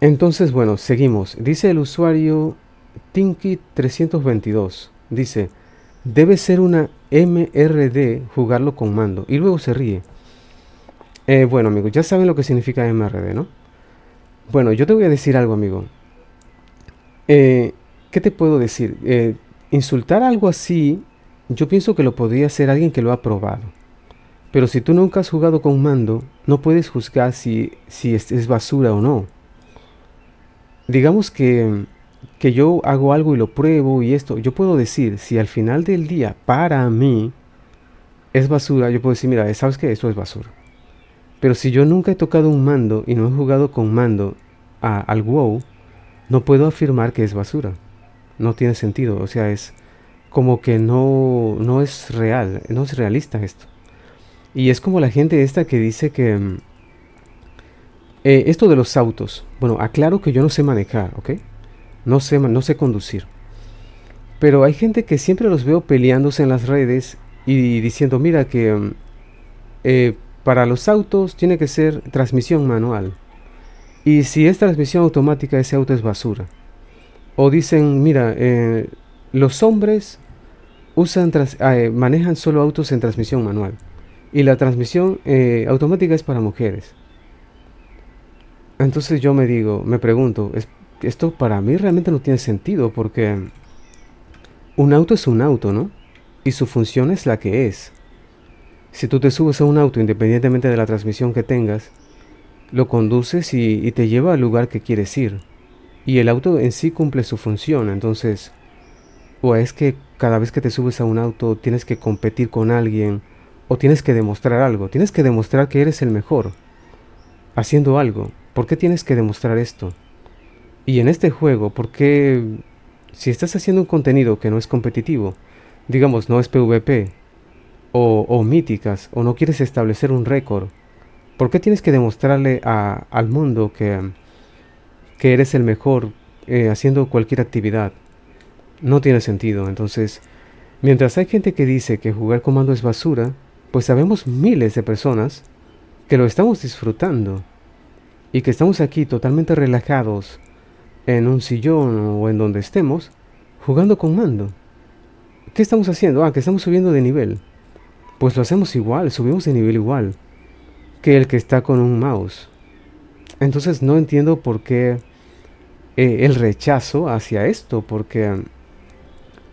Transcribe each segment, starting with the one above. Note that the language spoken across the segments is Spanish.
Entonces, bueno, seguimos. Dice el usuario Tinky322. Dice, debe ser una MRD jugarlo con mando. Y luego se ríe. Eh, bueno, amigos, ya saben lo que significa MRD, ¿no? Bueno, yo te voy a decir algo, amigo. Eh, ¿Qué te puedo decir? Eh, insultar algo así, yo pienso que lo podría hacer alguien que lo ha probado. Pero si tú nunca has jugado con mando, no puedes juzgar si, si es, basura o no. Digamos que, yo hago algo y lo pruebo y esto, yo puedo decir, si al final del día para mí es basura, yo puedo decir, mira, eh, sabes que Esto es basura. Pero si yo nunca he tocado un mando y no he jugado con mando al WoW, no puedo afirmar que es basura. No tiene sentido, o sea, es como que no, no es real, no es realista esto. Y es como la gente esta que dice que... Mm, eh, esto de los autos. Bueno, aclaro que yo no sé manejar, ¿ok? No sé, no sé conducir. Pero hay gente que siempre los veo peleándose en las redes y diciendo, mira que mm, eh, para los autos tiene que ser transmisión manual. Y si es transmisión automática, ese auto es basura. O dicen, mira, eh, los hombres usan manejan solo autos en transmisión manual y la transmisión eh, automática es para mujeres. Entonces yo me digo, me pregunto, esto para mí realmente no tiene sentido porque un auto es un auto, ¿no? Y su función es la que es. Si tú te subes a un auto independientemente de la transmisión que tengas, lo conduces y te lleva al lugar que quieres ir. Y el auto en sí cumple su función, entonces, o es que cada vez que te subes a un auto tienes que competir con alguien, o tienes que demostrar algo, tienes que demostrar que eres el mejor haciendo algo. ¿Por qué tienes que demostrar esto? Y en este juego, ¿por qué si estás haciendo un contenido que no es competitivo, digamos no es PvP, o, míticas, o no quieres establecer un récord, ¿por qué tienes que demostrarle al mundo que, que eres el mejor eh, haciendo cualquier actividad? No tiene sentido, entonces... Mientras hay gente que dice que jugar comando es basura, pues sabemos miles de personas que lo estamos disfrutando y que estamos aquí totalmente relajados en un sillón o en donde estemos jugando con mando. ¿Qué estamos haciendo? Ah, que estamos subiendo de nivel. Pues lo hacemos igual, subimos de nivel igual que el que está con un mouse. Entonces no entiendo por qué eh, el rechazo hacia esto, porque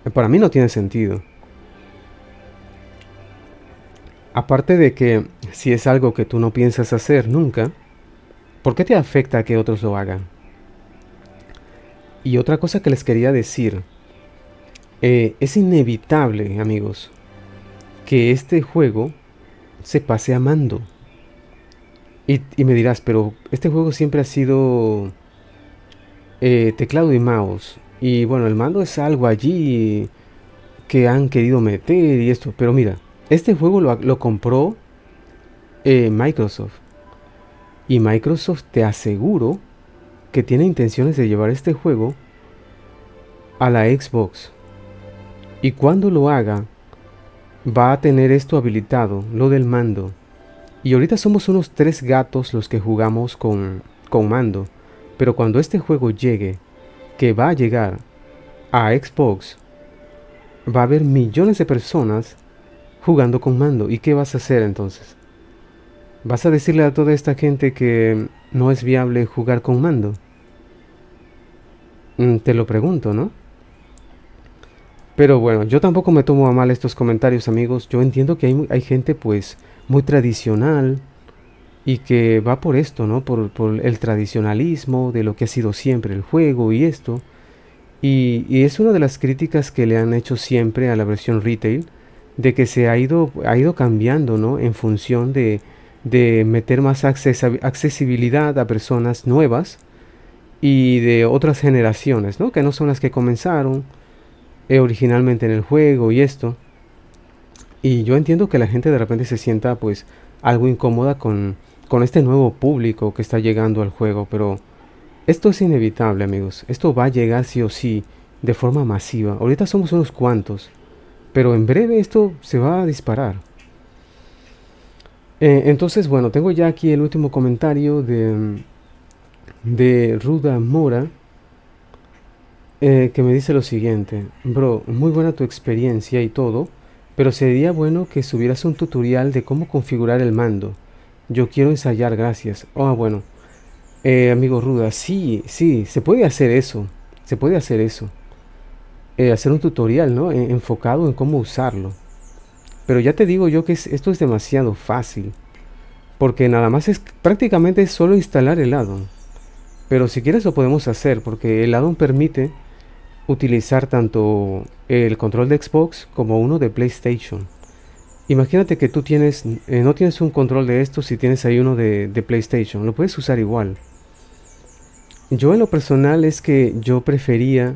eh, para mí no tiene sentido. Aparte de que si es algo que tú no piensas hacer nunca, ¿por qué te afecta que otros lo hagan? Y otra cosa que les quería decir, eh, es inevitable, amigos, que este juego se pase a Y, y me dirás, pero este juego siempre ha sido eh, teclado y mouse. Y bueno, el mando es algo allí que han querido meter y esto. Pero mira, este juego lo, compró eh, Microsoft. Y Microsoft te aseguro que tiene intenciones de llevar este juego a la Xbox. Y cuando lo haga, va a tener esto habilitado, lo del mando. Y ahorita somos unos tres gatos los que jugamos con, con mando. Pero cuando este juego llegue, que va a llegar a Xbox, va a haber millones de personas jugando con mando. ¿Y qué vas a hacer entonces? ¿Vas a decirle a toda esta gente que no es viable jugar con mando? Mm, te lo pregunto, ¿no? Pero bueno, yo tampoco me tomo a mal estos comentarios, amigos. Yo entiendo que hay, gente pues muy tradicional y que va por esto, ¿no? Por, el tradicionalismo de lo que ha sido siempre el juego y esto. y es una de las críticas que le han hecho siempre a la versión retail de que se ha ido, ha ido cambiando ¿no? en función de, meter más accesibilidad a personas nuevas y de otras generaciones, ¿no? que no son las que comenzaron eh, originalmente en el juego y esto. Y yo entiendo que la gente de repente se sienta pues algo incómoda con, con este nuevo público que está llegando al juego, pero esto es inevitable amigos, esto va a llegar sí o sí de forma masiva. Ahorita somos unos cuantos, pero en breve esto se va a disparar. Eh, entonces, bueno, tengo ya aquí el último comentario de, de Ruda Mora. Eh, que me dice lo siguiente, bro, muy buena tu experiencia y todo, pero sería bueno que subieras un tutorial de cómo configurar el mando. Yo quiero ensayar, gracias. Ah, bueno, eh, amigo Ruda, sí, sí, se puede hacer eso, se puede hacer eso. Eh, hacer un tutorial ¿no? enfocado en cómo usarlo. Pero ya te digo yo que esto es demasiado fácil. Porque nada más es prácticamente es solo instalar el addon. Pero si quieres lo podemos hacer porque el addon permite utilizar tanto el control de Xbox como uno de PlayStation. Imagínate que tú tienes, eh, no tienes un control de esto si tienes ahí uno de, de PlayStation. Lo puedes usar igual. Yo en lo personal es que yo prefería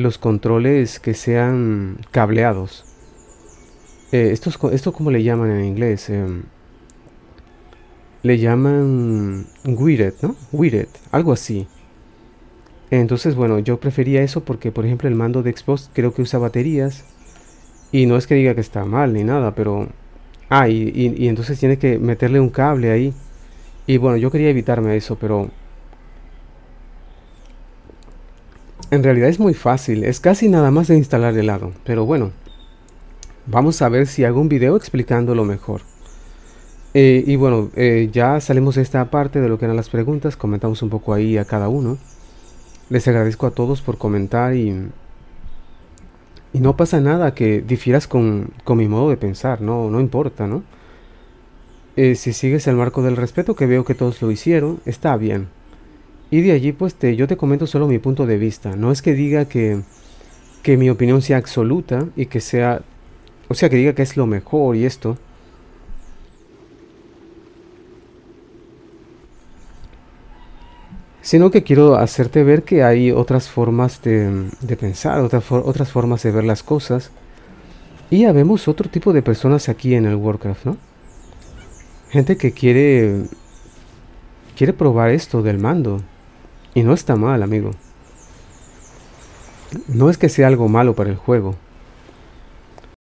los controles que sean cableados. Eh, estos, ¿Esto cómo le llaman en inglés? Eh, le llaman Wired, ¿no? algo así. Entonces, bueno, yo prefería eso porque, por ejemplo, el mando de Xbox creo que usa baterías. Y no es que diga que está mal ni nada, pero... Ah, y entonces tiene que meterle un cable ahí. Y bueno, yo quería evitarme eso, pero en realidad es muy fácil, es casi nada más de instalar el lado, pero bueno, vamos a ver si hago un video explicándolo mejor. Eh, y bueno, eh, ya salimos de esta parte de lo que eran las preguntas, comentamos un poco ahí a cada uno. Les agradezco a todos por comentar y, y no pasa nada que difieras con, mi modo de pensar, no, no importa, ¿no? Eh, si sigues el marco del respeto, que veo que todos lo hicieron, está bien. Y de allí pues yo te comento solo mi punto de vista. No es que diga que, que mi opinión sea absoluta y que sea... O sea, que diga que es lo mejor y esto. Sino que quiero hacerte ver que hay otras formas de, pensar, otras, otras formas de ver las cosas. Y habemos otro tipo de personas aquí en el Warcraft, ¿no? Gente que quiere quiere probar esto del mando, y no está mal, amigo. No es que sea algo malo para el juego,